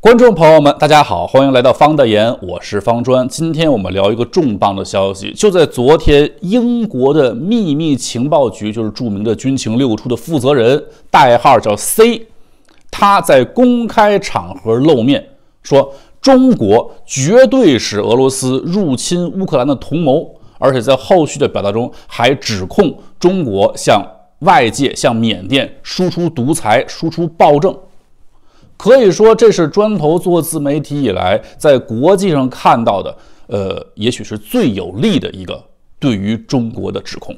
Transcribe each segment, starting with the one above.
观众朋友们，大家好，欢迎来到方大言，我是方砖。今天我们聊一个重磅的消息，就在昨天，英国的秘密情报局，就是著名的军情六处的负责人，代号叫 C，他在公开场合露面，说中国绝对是俄罗斯入侵乌克兰的同谋，而且在后续的表达中还指控中国向外界、向缅甸输出独裁、输出暴政。可以说，这是砖头做自媒体以来在国际上看到的，呃，也许是最有力的一个对于中国的指控。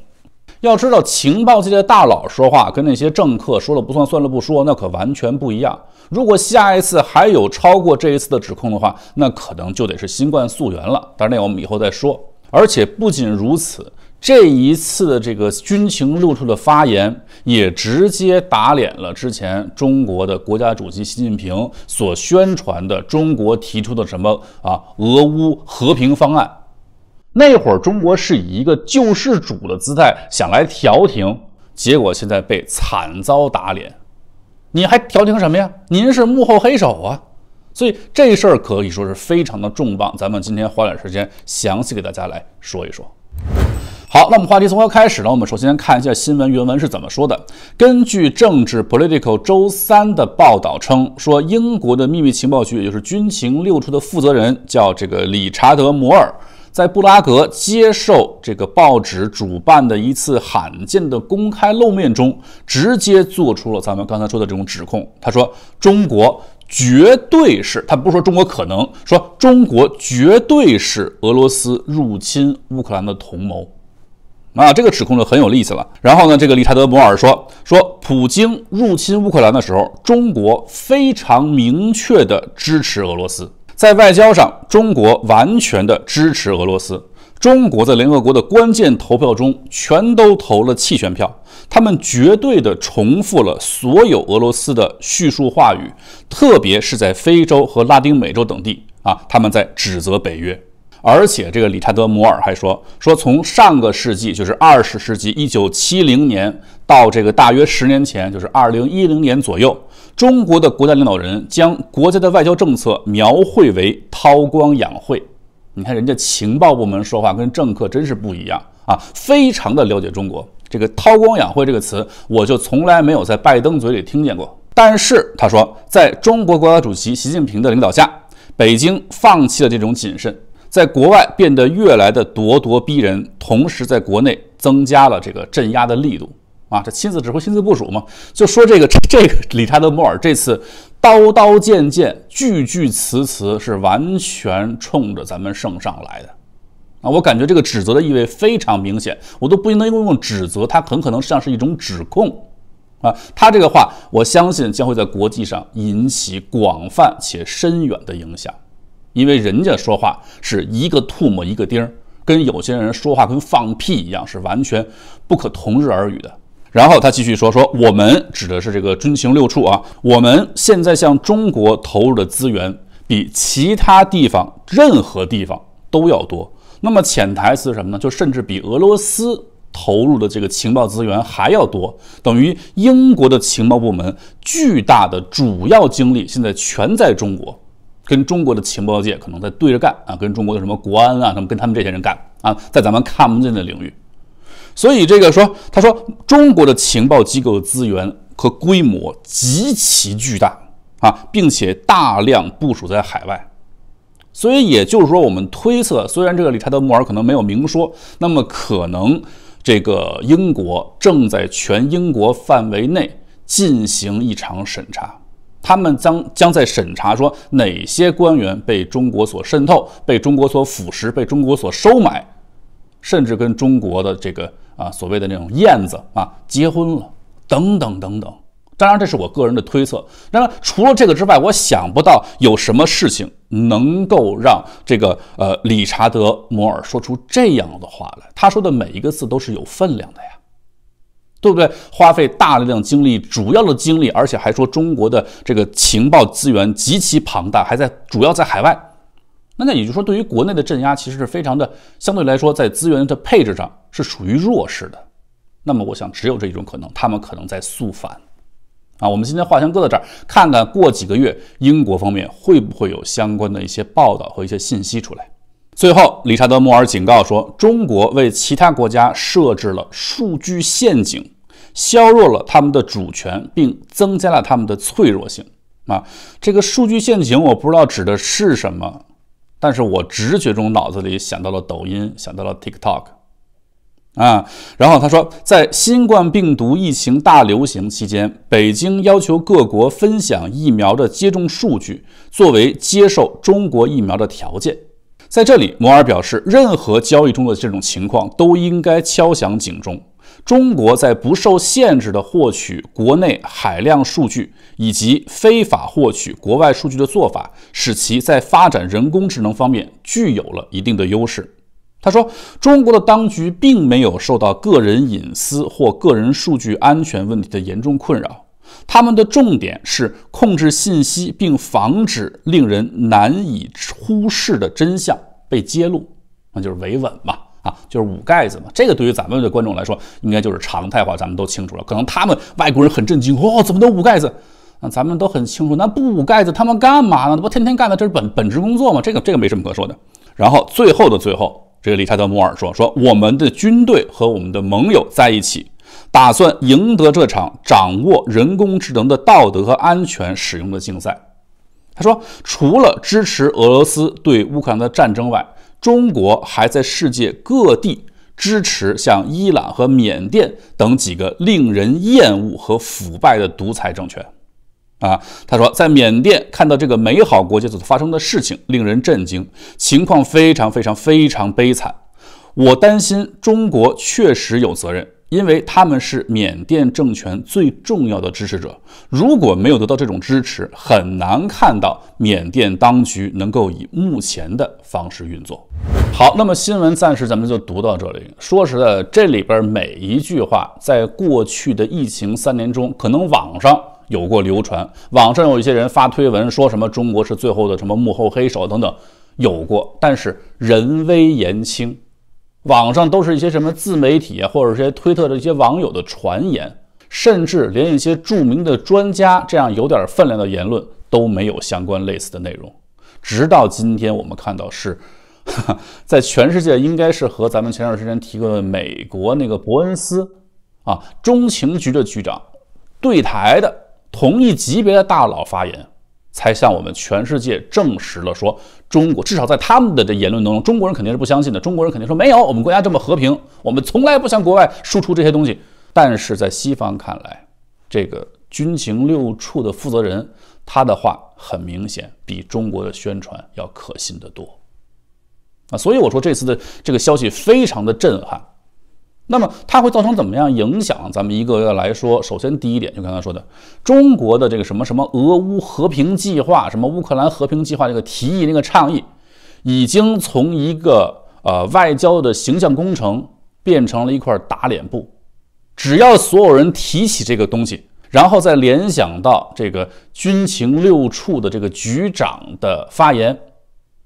要知道，情报界的大佬说话跟那些政客说了不算，算了不说，那可完全不一样。如果下一次还有超过这一次的指控的话，那可能就得是新冠溯源了。但是那个我们以后再说。而且不仅如此。这一次，的这个军情六处的发言也直接打脸了之前中国的国家主席习近平所宣传的中国提出的什么啊？俄乌和平方案，那会儿中国是以一个救世主的姿态想来调停，结果现在被惨遭打脸。你还调停什么呀？您是幕后黑手啊！所以这事儿可以说是非常的重磅。咱们今天花点时间详细给大家来说一说。好，那么话题从何开始呢？我们首先看一下新闻原文是怎么说的。根据政治 political 周三的报道称，说英国的秘密情报局，也就是军情六处的负责人叫这个理查德·摩尔，在布拉格接受这个报纸主办的一次罕见的公开露面中，直接做出了咱们刚才说的这种指控。他说，中国绝对是他不说中国可能，说中国绝对是俄罗斯入侵乌克兰的同谋。啊，这个指控就很有意思了。然后呢，这个理查德·摩尔说说，普京入侵乌克兰的时候，中国非常明确的支持俄罗斯。在外交上，中国完全的支持俄罗斯。中国在联合国的关键投票中，全都投了弃权票。他们绝对的重复了所有俄罗斯的叙述话语，特别是在非洲和拉丁美洲等地啊，他们在指责北约。而且，这个理查德·摩尔还说说，从上个世纪，就是二十世纪一九七零年到这个大约十年前，就是二零一零年左右，中国的国家领导人将国家的外交政策描绘为韬光养晦。你看，人家情报部门说话跟政客真是不一样啊，非常的了解中国。这个“韬光养晦”这个词，我就从来没有在拜登嘴里听见过。但是他说，在中国国家主席习近平的领导下，北京放弃了这种谨慎。在国外变得越来的咄咄逼人，同时在国内增加了这个镇压的力度啊！这亲自指挥、亲自部署嘛，就说这个这个理查德·摩尔这次刀刀剑剑、句句词词是完全冲着咱们圣上来的啊！我感觉这个指责的意味非常明显，我都不应该用用指责，他很可能像是一种指控啊！他这个话，我相信将会在国际上引起广泛且深远的影响。因为人家说话是一个唾沫一个钉儿，跟有些人说话跟放屁一样，是完全不可同日而语的。然后他继续说：“说我们指的是这个军情六处啊，我们现在向中国投入的资源比其他地方任何地方都要多。那么潜台词是什么呢？就甚至比俄罗斯投入的这个情报资源还要多，等于英国的情报部门巨大的主要精力现在全在中国。”跟中国的情报界可能在对着干啊，跟中国的什么国安啊，什么跟他们这些人干啊，在咱们看不见的领域。所以这个说，他说中国的情报机构资源和规模极其巨大啊，并且大量部署在海外。所以也就是说，我们推测，虽然这个理查德·穆尔可能没有明说，那么可能这个英国正在全英国范围内进行一场审查。他们将将在审查说哪些官员被中国所渗透、被中国所腐蚀、被中国所收买，甚至跟中国的这个啊所谓的那种燕子啊结婚了等等等等。当然，这是我个人的推测。那么，除了这个之外，我想不到有什么事情能够让这个呃理查德·摩尔说出这样的话来。他说的每一个字都是有分量的呀。对不对？花费大量精力，主要的精力，而且还说中国的这个情报资源极其庞大，还在主要在海外。那那也就是说，对于国内的镇压，其实是非常的，相对来说，在资源的配置上是属于弱势的。那么，我想只有这一种可能，他们可能在速反。啊，我们今天话先搁到这儿，看看过几个月英国方面会不会有相关的一些报道和一些信息出来。最后，理查德·莫尔警告说：“中国为其他国家设置了数据陷阱，削弱了他们的主权，并增加了他们的脆弱性。”啊，这个数据陷阱我不知道指的是什么，但是我直觉中脑子里想到了抖音，想到了 TikTok。啊，然后他说，在新冠病毒疫情大流行期间，北京要求各国分享疫苗的接种数据，作为接受中国疫苗的条件。在这里，摩尔表示，任何交易中的这种情况都应该敲响警钟。中国在不受限制的获取国内海量数据以及非法获取国外数据的做法，使其在发展人工智能方面具有了一定的优势。他说，中国的当局并没有受到个人隐私或个人数据安全问题的严重困扰。他们的重点是控制信息，并防止令人难以忽视的真相被揭露，那就是维稳嘛，啊，就是捂盖子嘛。这个对于咱们的观众来说，应该就是常态化，咱们都清楚了。可能他们外国人很震惊，哦，怎么能捂盖子？那咱们都很清楚，那不捂盖子他们干嘛呢？那不天天干的这是本本职工作吗？这个这个没什么可说的。然后最后的最后，这个理查德·摩尔说说，我们的军队和我们的盟友在一起。打算赢得这场掌握人工智能的道德和安全使用的竞赛。他说，除了支持俄罗斯对乌克兰的战争外，中国还在世界各地支持像伊朗和缅甸等几个令人厌恶和腐败的独裁政权。啊，他说，在缅甸看到这个美好国家所发生的事情令人震惊，情况非常非常非常悲惨。我担心中国确实有责任。因为他们是缅甸政权最重要的支持者，如果没有得到这种支持，很难看到缅甸当局能够以目前的方式运作。好，那么新闻暂时咱们就读到这里。说实在，这里边每一句话，在过去的疫情三年中，可能网上有过流传，网上有一些人发推文说什么中国是最后的什么幕后黑手等等，有过，但是人微言轻。网上都是一些什么自媒体啊，或者一些推特的一些网友的传言，甚至连一些著名的专家这样有点分量的言论都没有相关类似的内容。直到今天，我们看到是 在全世界应该是和咱们前段时间提过的美国那个伯恩斯啊，中情局的局长对台的同一级别的大佬发言。才向我们全世界证实了，说中国至少在他们的这言论当中，中国人肯定是不相信的。中国人肯定说没有，我们国家这么和平，我们从来不向国外输出这些东西。但是在西方看来，这个军情六处的负责人他的话，很明显比中国的宣传要可信得多啊。所以我说这次的这个消息非常的震撼。那么它会造成怎么样影响？咱们一个个来说。首先，第一点，就刚才说的，中国的这个什么什么俄乌和平计划、什么乌克兰和平计划这个提议、那个倡议，已经从一个呃外交的形象工程，变成了一块打脸布。只要所有人提起这个东西，然后再联想到这个军情六处的这个局长的发言，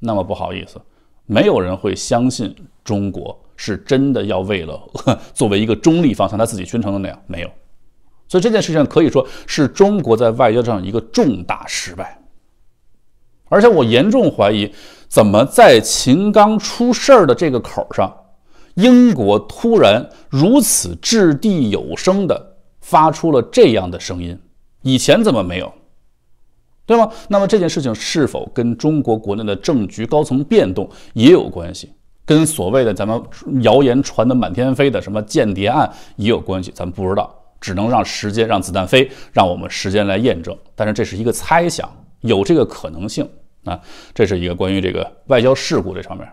那么不好意思，没有人会相信中国。是真的要为了 作为一个中立方，像他自己宣称的那样，没有。所以这件事情可以说是中国在外交上一个重大失败。而且我严重怀疑，怎么在秦刚出事儿的这个口上，英国突然如此掷地有声的发出了这样的声音？以前怎么没有？对吗？那么这件事情是否跟中国国内的政局高层变动也有关系？跟所谓的咱们谣言传得满天飞的什么间谍案也有关系，咱们不知道，只能让时间让子弹飞，让我们时间来验证。但是这是一个猜想，有这个可能性啊，这是一个关于这个外交事故这上面。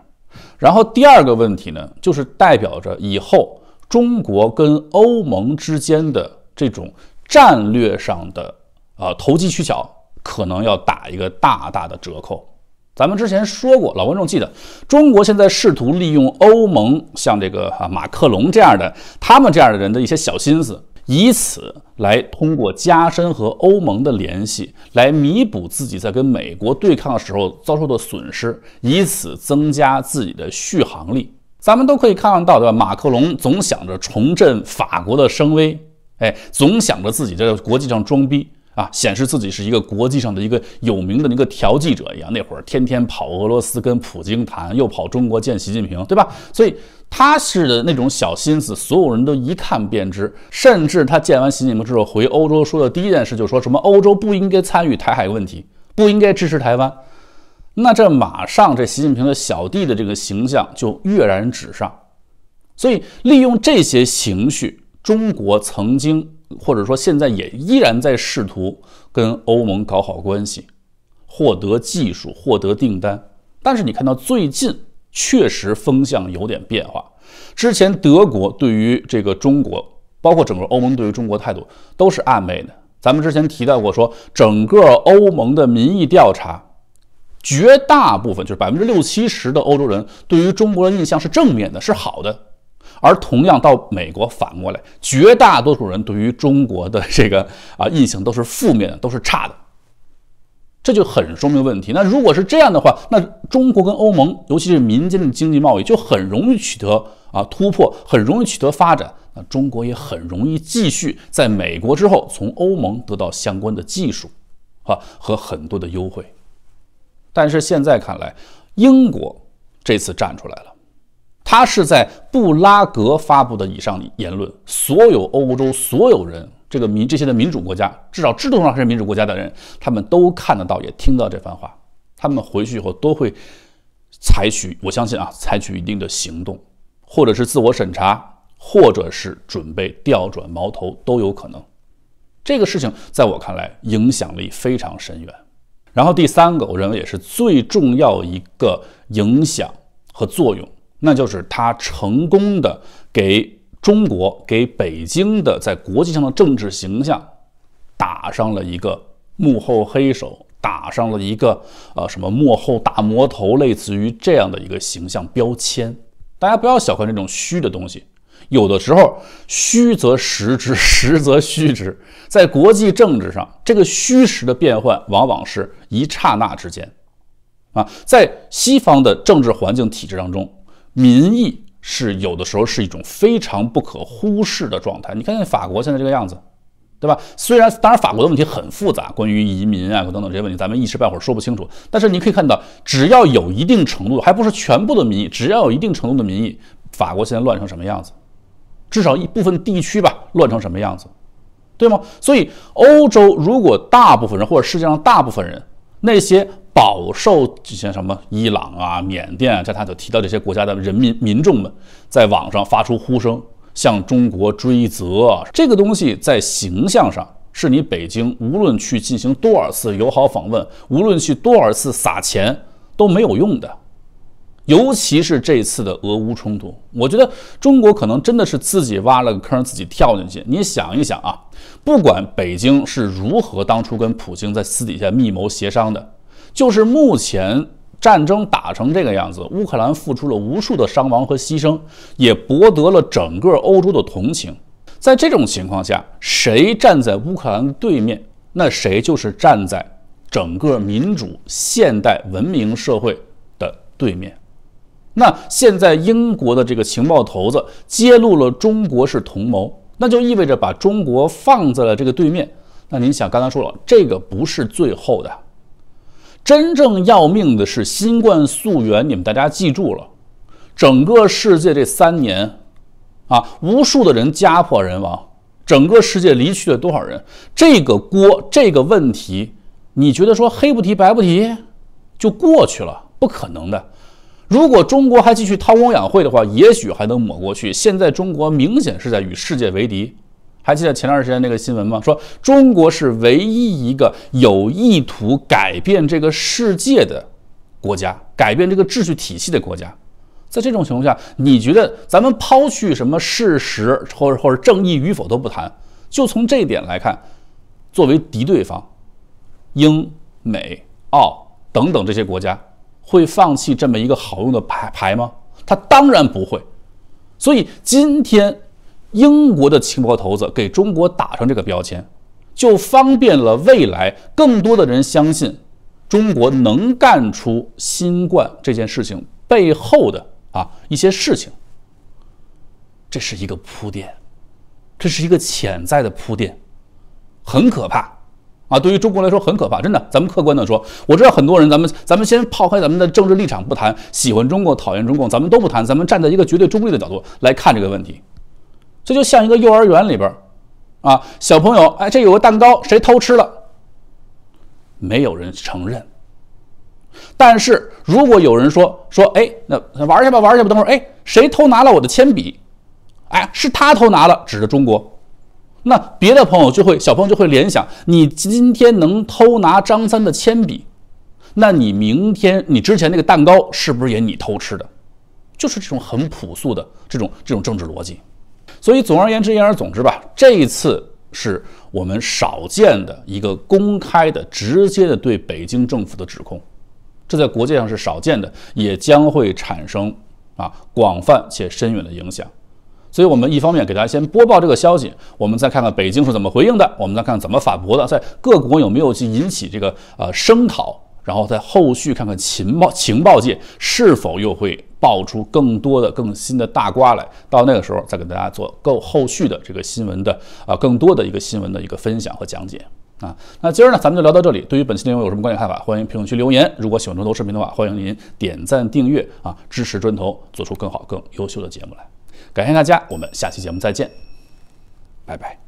然后第二个问题呢，就是代表着以后中国跟欧盟之间的这种战略上的啊投机取巧，可能要打一个大大的折扣。咱们之前说过，老观众记得，中国现在试图利用欧盟，像这个啊马克龙这样的，他们这样的人的一些小心思，以此来通过加深和欧盟的联系，来弥补自己在跟美国对抗的时候遭受的损失，以此增加自己的续航力。咱们都可以看得到，对吧？马克龙总想着重振法国的声威，哎，总想着自己在国际上装逼。啊，显示自己是一个国际上的一个有名的那个调剂者一样，那会儿天天跑俄罗斯跟普京谈，又跑中国见习近平，对吧？所以他是那种小心思，所有人都一看便知。甚至他见完习近平之后回欧洲说的第一件事，就说什么欧洲不应该参与台海问题，不应该支持台湾。那这马上这习近平的小弟的这个形象就跃然纸上。所以利用这些情绪，中国曾经。或者说，现在也依然在试图跟欧盟搞好关系，获得技术，获得订单。但是你看到最近确实风向有点变化。之前德国对于这个中国，包括整个欧盟对于中国态度都是暧昧的。咱们之前提到过，说整个欧盟的民意调查，绝大部分就是百分之六七十的欧洲人对于中国的印象是正面的，是好的。而同样到美国反过来，绝大多数人对于中国的这个啊印象都是负面的，都是差的，这就很说明问题。那如果是这样的话，那中国跟欧盟，尤其是民间的经济贸易，就很容易取得啊突破，很容易取得发展。那中国也很容易继续在美国之后，从欧盟得到相关的技术啊和很多的优惠。但是现在看来，英国这次站出来了。他是在布拉格发布的以上言论，所有欧洲所有人，这个民这些的民主国家，至少制度上还是民主国家的人，他们都看得到，也听到这番话，他们回去以后都会采取，我相信啊，采取一定的行动，或者是自我审查，或者是准备调转矛头都有可能。这个事情在我看来，影响力非常深远。然后第三个，我认为也是最重要一个影响和作用。那就是他成功的给中国、给北京的在国际上的政治形象打上了一个幕后黑手，打上了一个呃什么幕后大魔头，类似于这样的一个形象标签。大家不要小看这种虚的东西，有的时候虚则实之，实则虚之。在国际政治上，这个虚实的变换往往是一刹那之间啊。在西方的政治环境体制当中。民意是有的时候是一种非常不可忽视的状态。你看，看法国现在这个样子，对吧？虽然当然，法国的问题很复杂，关于移民啊等等这些问题，咱们一时半会儿说不清楚。但是你可以看到，只要有一定程度，还不是全部的民意，只要有一定程度的民意，法国现在乱成什么样子？至少一部分地区吧，乱成什么样子，对吗？所以，欧洲如果大部分人或者世界上大部分人那些。饱受这些什么伊朗啊、缅甸啊，在他所提到这些国家的人民民众们，在网上发出呼声，向中国追责。这个东西在形象上是你北京，无论去进行多少次友好访问，无论去多少次撒钱都没有用的。尤其是这次的俄乌冲突，我觉得中国可能真的是自己挖了个坑，自己跳进去。你想一想啊，不管北京是如何当初跟普京在私底下密谋协商的。就是目前战争打成这个样子，乌克兰付出了无数的伤亡和牺牲，也博得了整个欧洲的同情。在这种情况下，谁站在乌克兰对面，那谁就是站在整个民主、现代文明社会的对面。那现在英国的这个情报头子揭露了中国是同谋，那就意味着把中国放在了这个对面。那您想，刚才说了，这个不是最后的。真正要命的是新冠溯源，你们大家记住了，整个世界这三年，啊，无数的人家破人亡，整个世界离去了多少人？这个锅，这个问题，你觉得说黑不提白不提就过去了？不可能的。如果中国还继续韬光养晦的话，也许还能抹过去。现在中国明显是在与世界为敌。还记得前段时间那个新闻吗？说中国是唯一一个有意图改变这个世界的国家，改变这个秩序体系的国家。在这种情况下，你觉得咱们抛去什么事实或者或者正义与否都不谈，就从这一点来看，作为敌对方，英美澳等等这些国家会放弃这么一个好用的牌牌吗？他当然不会。所以今天。英国的情报头子给中国打上这个标签，就方便了未来更多的人相信中国能干出新冠这件事情背后的啊一些事情，这是一个铺垫，这是一个潜在的铺垫，很可怕啊！对于中国来说很可怕，真的。咱们客观的说，我知道很多人，咱们咱们先抛开咱们的政治立场不谈，喜欢中国、讨厌中共，咱们都不谈，咱们站在一个绝对中立的角度来看这个问题。这就像一个幼儿园里边，啊，小朋友，哎，这有个蛋糕，谁偷吃了？没有人承认。但是如果有人说说，哎，那玩去吧，玩去吧，等会儿，哎，谁偷拿了我的铅笔？哎，是他偷拿了，指着中国，那别的朋友就会，小朋友就会联想：你今天能偷拿张三的铅笔，那你明天你之前那个蛋糕是不是也你偷吃的？就是这种很朴素的这种这种政治逻辑。所以，总而言之，言而总之吧，这一次是我们少见的一个公开的、直接的对北京政府的指控，这在国际上是少见的，也将会产生啊广泛且深远的影响。所以，我们一方面给大家先播报这个消息，我们再看看北京是怎么回应的，我们再看怎么反驳的，在各国有没有去引起这个呃声讨，然后再后续看看情报情报界是否又会。爆出更多的、更新的大瓜来，到那个时候再给大家做更后续的这个新闻的啊更多的一个新闻的一个分享和讲解啊。那今儿呢，咱们就聊到这里。对于本期内容有什么观点看法，欢迎评论区留言。如果喜欢砖头视频的话，欢迎您点赞、订阅啊，支持砖头做出更好、更优秀的节目来。感谢大家，我们下期节目再见，拜拜。